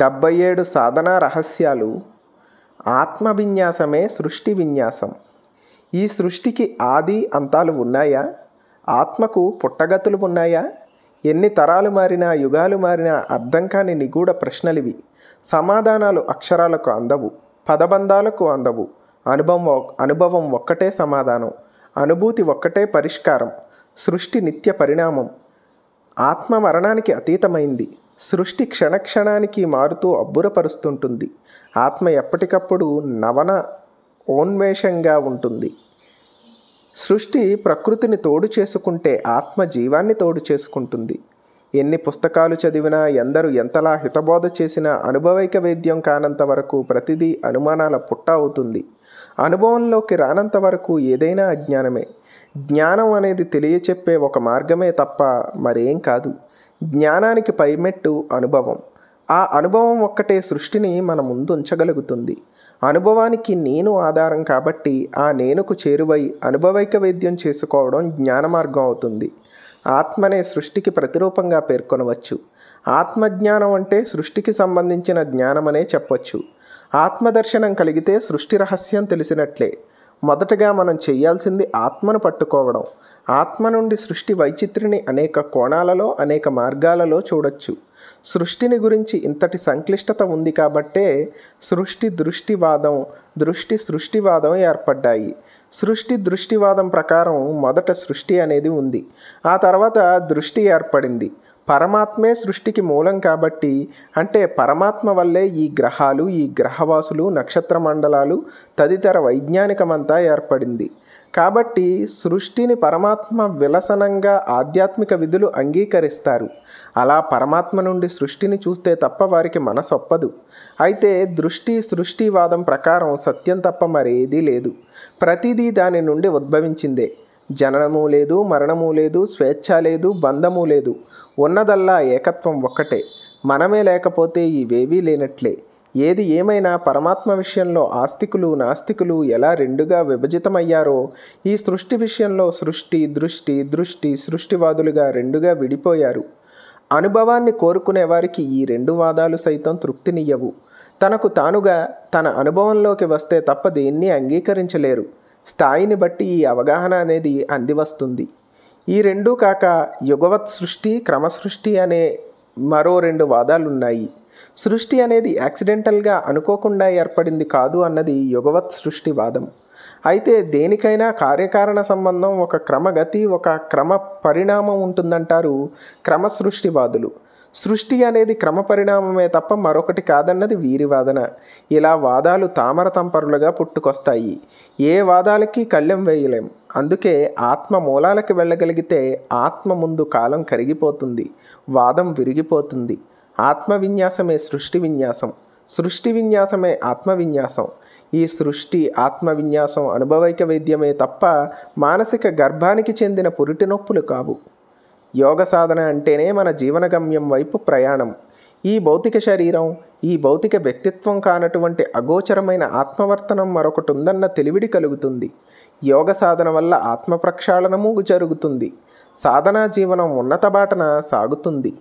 డెబ్బై ఏడు సాధనా రహస్యాలు ఆత్మ విన్యాసమే సృష్టి విన్యాసం ఈ సృష్టికి ఆది అంతాలు ఉన్నాయా ఆత్మకు పుట్టగతులు ఉన్నాయా ఎన్ని తరాలు మారినా యుగాలు మారినా అర్థం కాని నిగూఢ ప్రశ్నలివి సమాధానాలు అక్షరాలకు అందవు పదబంధాలకు అందవు అనుభవం అనుభవం ఒక్కటే సమాధానం అనుభూతి ఒక్కటే పరిష్కారం సృష్టి నిత్య పరిణామం ఆత్మ మరణానికి అతీతమైంది సృష్టి క్షణక్షణానికి మారుతూ అబ్బురపరుస్తుంటుంది ఆత్మ ఎప్పటికప్పుడు నవన ఓన్మేషంగా ఉంటుంది సృష్టి ప్రకృతిని తోడు చేసుకుంటే ఆత్మ జీవాన్ని తోడు చేసుకుంటుంది ఎన్ని పుస్తకాలు చదివినా ఎందరూ ఎంతలా హితబోధ చేసినా అనుభవైక వేద్యం కానంత వరకు ప్రతిదీ అనుమానాల పుట్ట అవుతుంది అనుభవంలోకి రానంత వరకు ఏదైనా అజ్ఞానమే జ్ఞానం అనేది తెలియచెప్పే ఒక మార్గమే తప్ప మరేం కాదు జ్ఞానానికి పైమెట్టు అనుభవం ఆ అనుభవం ఒక్కటే సృష్టిని మన ఉంచగలుగుతుంది అనుభవానికి నేను ఆధారం కాబట్టి ఆ నేనుకు చేరువై అనుభవైక వైద్యం చేసుకోవడం జ్ఞాన మార్గం అవుతుంది ఆత్మనే సృష్టికి ప్రతిరూపంగా పేర్కొనవచ్చు ఆత్మజ్ఞానం అంటే సృష్టికి సంబంధించిన జ్ఞానమనే చెప్పొచ్చు ఆత్మదర్శనం కలిగితే సృష్టి రహస్యం తెలిసినట్లే మొదటగా మనం చేయాల్సింది ఆత్మను పట్టుకోవడం ఆత్మ నుండి సృష్టి వైచిత్రిని అనేక కోణాలలో అనేక మార్గాలలో చూడొచ్చు సృష్టిని గురించి ఇంతటి సంక్లిష్టత ఉంది కాబట్టే సృష్టి దృష్టివాదం దృష్టి సృష్టివాదం ఏర్పడ్డాయి సృష్టి దృష్టివాదం ప్రకారం మొదట సృష్టి అనేది ఉంది ఆ తర్వాత దృష్టి ఏర్పడింది పరమాత్మే సృష్టికి మూలం కాబట్టి అంటే పరమాత్మ వల్లే ఈ గ్రహాలు ఈ గ్రహవాసులు నక్షత్ర మండలాలు తదితర వైజ్ఞానికమంతా ఏర్పడింది కాబట్టి సృష్టిని పరమాత్మ విలసనంగా ఆధ్యాత్మిక విధులు అంగీకరిస్తారు అలా పరమాత్మ నుండి సృష్టిని చూస్తే తప్ప వారికి మనసొప్పదు అయితే దృష్టి సృష్టివాదం ప్రకారం సత్యం తప్ప మరేదీ లేదు ప్రతిదీ దాని నుండి ఉద్భవించిందే జననము లేదు మరణము లేదు స్వేచ్ఛ లేదు బంధము లేదు ఉన్నదల్లా ఏకత్వం ఒక్కటే మనమే లేకపోతే ఇవేవీ లేనట్లే ఏది ఏమైనా పరమాత్మ విషయంలో ఆస్తికులు నాస్తికులు ఎలా రెండుగా విభజితమయ్యారో ఈ సృష్టి విషయంలో సృష్టి దృష్టి దృష్టి సృష్టివాదులుగా రెండుగా విడిపోయారు అనుభవాన్ని కోరుకునే వారికి ఈ రెండు వాదాలు సైతం తృప్తినియ్యవు తనకు తానుగా తన అనుభవంలోకి వస్తే తప్ప దేన్ని అంగీకరించలేరు స్థాయిని బట్టి ఈ అవగాహన అనేది అందివస్తుంది ఈ రెండూ కాక యుగవత్ సృష్టి క్రమసృష్టి అనే మరో రెండు వాదాలున్నాయి సృష్టి అనేది యాక్సిడెంటల్గా అనుకోకుండా ఏర్పడింది కాదు అన్నది యుగవత్ సృష్టి వాదం అయితే దేనికైనా కార్యకారణ సంబంధం ఒక క్రమగతి ఒక క్రమ పరిణామం ఉంటుందంటారు క్రమసృష్టివాదులు సృష్టి అనేది క్రమపరిణామమే తప్ప మరొకటి కాదన్నది వీరి వాదన ఇలా వాదాలు తామర తంపరులుగా పుట్టుకొస్తాయి ఏ వాదాలకి కళ్ళెం వేయలేం అందుకే ఆత్మ మూలాలకి వెళ్ళగలిగితే ఆత్మ ముందు కాలం కరిగిపోతుంది వాదం విరిగిపోతుంది ఆత్మ విన్యాసమే సృష్టి విన్యాసం సృష్టి విన్యాసమే ఆత్మ విన్యాసం ఈ సృష్టి ఆత్మ విన్యాసం అనుభవైక వైద్యమే తప్ప మానసిక గర్భానికి చెందిన పురిటి నొప్పులు కావు యోగ సాధన అంటేనే మన జీవన గమ్యం వైపు ప్రయాణం ఈ భౌతిక శరీరం ఈ భౌతిక వ్యక్తిత్వం కానటువంటి అగోచరమైన ఆత్మవర్తనం మరొకటి ఉందన్న తెలివిడి కలుగుతుంది యోగ సాధన వల్ల ఆత్మ ప్రక్షాళనము జరుగుతుంది సాధనా జీవనం ఉన్నత బాటన సాగుతుంది